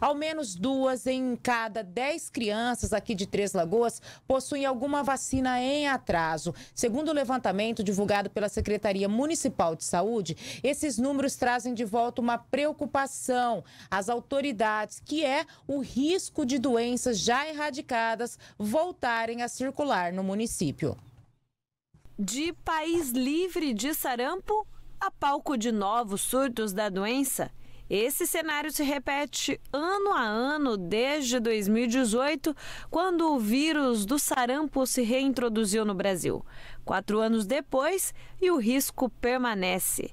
Ao menos duas em cada dez crianças aqui de Três Lagoas possuem alguma vacina em atraso. Segundo o levantamento divulgado pela Secretaria Municipal de Saúde, esses números trazem de volta uma preocupação às autoridades, que é o risco de doenças já erradicadas voltarem a circular no município. De país livre de sarampo a palco de novos surtos da doença. Esse cenário se repete ano a ano desde 2018, quando o vírus do sarampo se reintroduziu no Brasil. Quatro anos depois, e o risco permanece.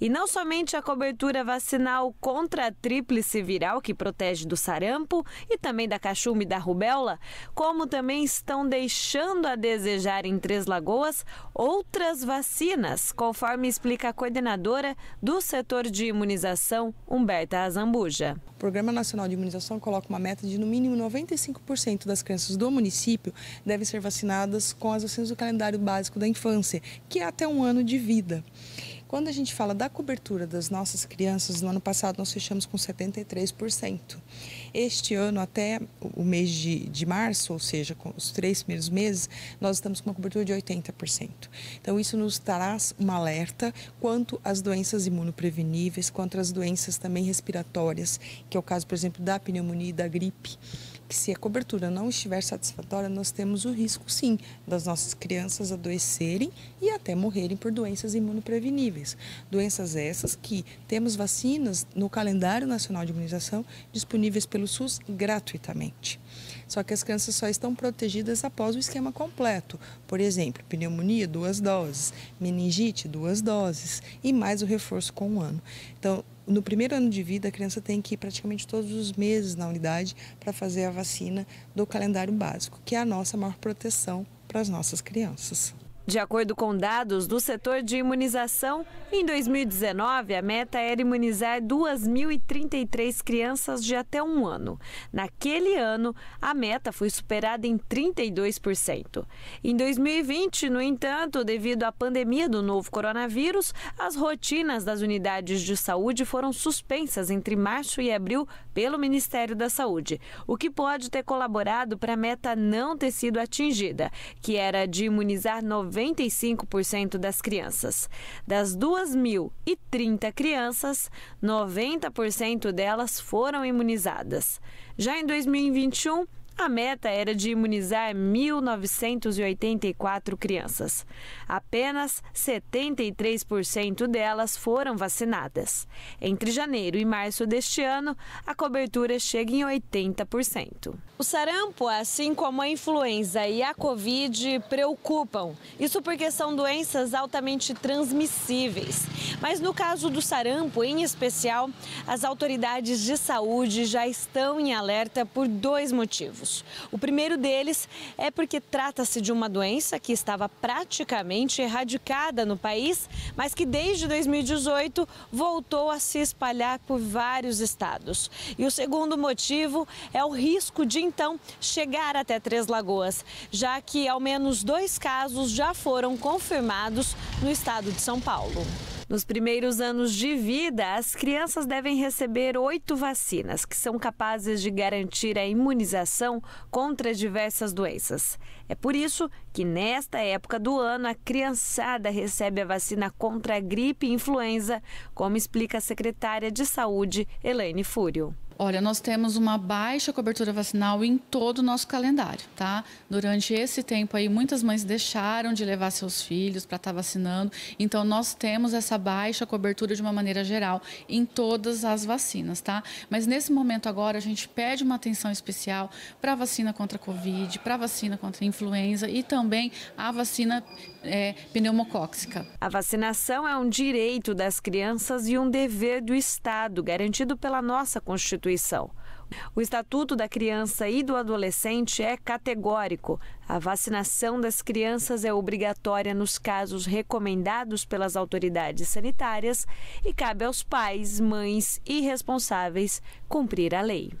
E não somente a cobertura vacinal contra a tríplice viral, que protege do sarampo e também da cachume e da rubéola, como também estão deixando a desejar em Três Lagoas outras vacinas, conforme explica a coordenadora do setor de imunização, Humberta Azambuja. O Programa Nacional de Imunização coloca uma meta de no mínimo 95% das crianças do município devem ser vacinadas com as vacinas do calendário básico da infância, que é até um ano de vida. Quando a gente fala da cobertura das nossas crianças, no ano passado nós fechamos com 73%. Este ano, até o mês de, de março, ou seja, com os três primeiros meses, nós estamos com uma cobertura de 80%. Então, isso nos traz uma alerta quanto às doenças imunopreveníveis, quanto às doenças também respiratórias, que é o caso, por exemplo, da pneumonia e da gripe que se a cobertura não estiver satisfatória, nós temos o risco, sim, das nossas crianças adoecerem e até morrerem por doenças imunopreveníveis. Doenças essas que temos vacinas no calendário nacional de imunização disponíveis pelo SUS gratuitamente. Só que as crianças só estão protegidas após o esquema completo. Por exemplo, pneumonia, duas doses, meningite, duas doses e mais o reforço com um ano. Então, no primeiro ano de vida, a criança tem que ir praticamente todos os meses na unidade para fazer a vacina do calendário básico, que é a nossa maior proteção para as nossas crianças. De acordo com dados do setor de imunização, em 2019 a meta era imunizar 2.033 crianças de até um ano. Naquele ano, a meta foi superada em 32%. Em 2020, no entanto, devido à pandemia do novo coronavírus, as rotinas das unidades de saúde foram suspensas entre março e abril pelo Ministério da Saúde, o que pode ter colaborado para a meta não ter sido atingida, que era de imunizar 90 95% das crianças. Das 2.030 crianças, 90% delas foram imunizadas. Já em 2021, a meta era de imunizar 1.984 crianças. Apenas 73% delas foram vacinadas. Entre janeiro e março deste ano, a cobertura chega em 80%. O sarampo, assim como a influenza e a Covid, preocupam. Isso porque são doenças altamente transmissíveis mas no caso do sarampo, em especial, as autoridades de saúde já estão em alerta por dois motivos. O primeiro deles é porque trata-se de uma doença que estava praticamente erradicada no país, mas que desde 2018 voltou a se espalhar por vários estados. E o segundo motivo é o risco de então chegar até Três Lagoas, já que ao menos dois casos já foram confirmados no estado de São Paulo. Nos primeiros anos de vida, as crianças devem receber oito vacinas, que são capazes de garantir a imunização contra diversas doenças. É por isso que, nesta época do ano, a criançada recebe a vacina contra a gripe e influenza, como explica a secretária de Saúde, Elaine Fúrio. Olha, nós temos uma baixa cobertura vacinal em todo o nosso calendário, tá? Durante esse tempo aí, muitas mães deixaram de levar seus filhos para estar tá vacinando. Então, nós temos essa baixa cobertura de uma maneira geral em todas as vacinas, tá? Mas nesse momento agora, a gente pede uma atenção especial para a vacina contra a Covid, para a vacina contra a influenza e também a vacina é, pneumocóxica. A vacinação é um direito das crianças e um dever do Estado, garantido pela nossa Constituição instituição. O Estatuto da Criança e do Adolescente é categórico. A vacinação das crianças é obrigatória nos casos recomendados pelas autoridades sanitárias e cabe aos pais, mães e responsáveis cumprir a lei.